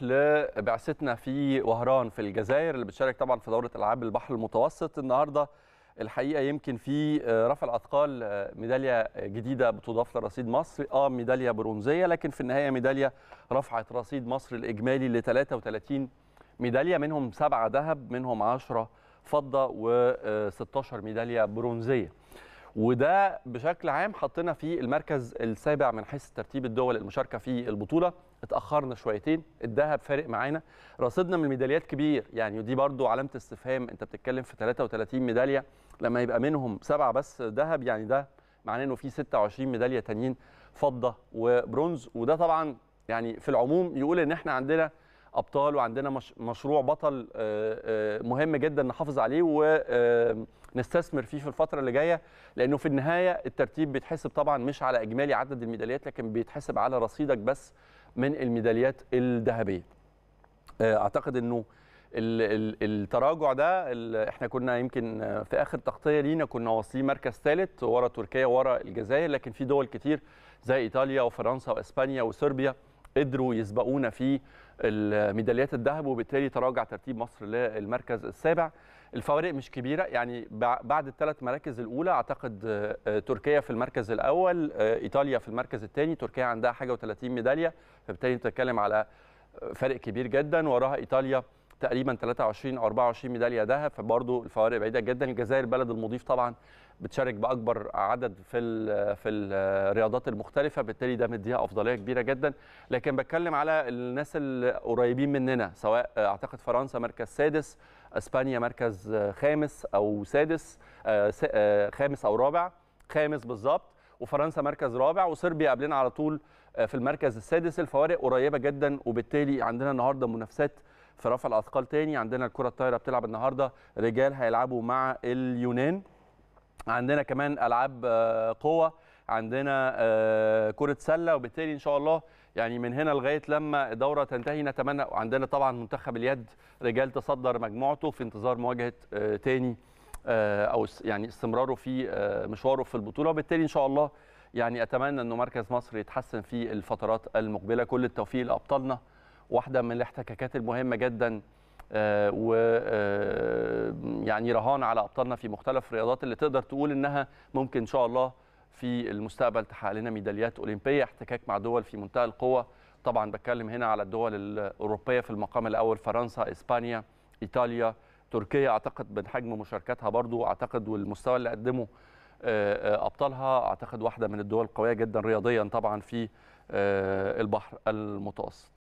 لبعثتنا في وهران في الجزائر اللي بتشارك طبعا في دوره العاب البحر المتوسط النهارده الحقيقه يمكن في آه، رفع الأثقال آه، ميداليه جديده بتضاف لرصيد مصر اه ميداليه برونزيه لكن في النهايه ميداليه رفعت رصيد مصر الاجمالي ل 33 ميداليه منهم سبعه ذهب منهم 10 فضه و16 آه، ميداليه برونزيه وده بشكل عام حطينا في المركز السابع من حيث ترتيب الدول المشاركه في البطوله اتاخرنا شويتين الذهب فارق معانا رصدنا من الميداليات كبير يعني دي برضو علامه استفهام انت بتتكلم في 33 ميداليه لما يبقى منهم سبعه بس ذهب يعني ده معناه انه في 26 ميداليه تانيين فضه وبرونز وده طبعا يعني في العموم يقول ان احنا عندنا ابطال وعندنا مشروع بطل آه، آه، مهم جدا نحافظ عليه و نستثمر فيه في الفتره اللي جايه لانه في النهايه الترتيب بيتحسب طبعا مش على اجمالي عدد الميداليات لكن بيتحسب على رصيدك بس من الميداليات الذهبيه آه، اعتقد انه التراجع ده احنا كنا يمكن في اخر تغطيه لينا كنا واصلين مركز ثالث ورا تركيا ورا الجزائر لكن في دول كتير زي ايطاليا وفرنسا واسبانيا وصربيا قدروا يسبقونا في ميداليات الذهب وبالتالي تراجع ترتيب مصر للمركز السابع الفوارق مش كبيره يعني بعد الثلاث مراكز الاولى اعتقد آه، آه، تركيا في المركز الاول آه، ايطاليا في المركز الثاني تركيا عندها حاجه و30 ميداليه فبالتالي بتتكلم على فرق كبير جدا وراها ايطاليا تقريبا 23 او 24 ميداليه ذهب فبرضه الفوارق بعيده جدا الجزائر بلد المضيف طبعا بتشارك باكبر عدد في في الرياضات المختلفه بالتالي ده مديها افضليه كبيره جدا لكن بتكلم على الناس القريبين مننا سواء اعتقد فرنسا مركز سادس اسبانيا مركز خامس او سادس آه، آه، خامس او رابع خامس بالظبط وفرنسا مركز رابع وصربيا قبلنا على طول آه، في المركز السادس الفوارق قريبه جدا وبالتالي عندنا النهارده منافسات في رفع الاثقال تاني عندنا الكره الطايره بتلعب النهارده رجال هيلعبوا مع اليونان عندنا كمان العاب آه، قوه عندنا آه، كره سله وبالتالي ان شاء الله يعني من هنا لغايه لما الدوره تنتهي نتمنى عندنا طبعا منتخب اليد رجال تصدر مجموعته في انتظار مواجهه آه، تاني او يعني استمراره في مشواره في البطوله وبالتالي ان شاء الله يعني اتمنى انه مركز مصر يتحسن في الفترات المقبله كل التوفيق لابطالنا واحده من الاحتكاكات المهمه جدا آه، و آه، يعني رهان على ابطالنا في مختلف الرياضات اللي تقدر تقول انها ممكن ان شاء الله في المستقبل تحقق لنا ميداليات اولمبيه احتكاك مع دول في منتهى القوه طبعا بتكلم هنا على الدول الاوروبيه في المقام الاول فرنسا اسبانيا ايطاليا تركيا اعتقد من حجم مشاركاتها برضو اعتقد والمستوى اللي قدمه آه، ابطالها اعتقد واحده من الدول القويه جدا رياضيا طبعا في البحر المتوسط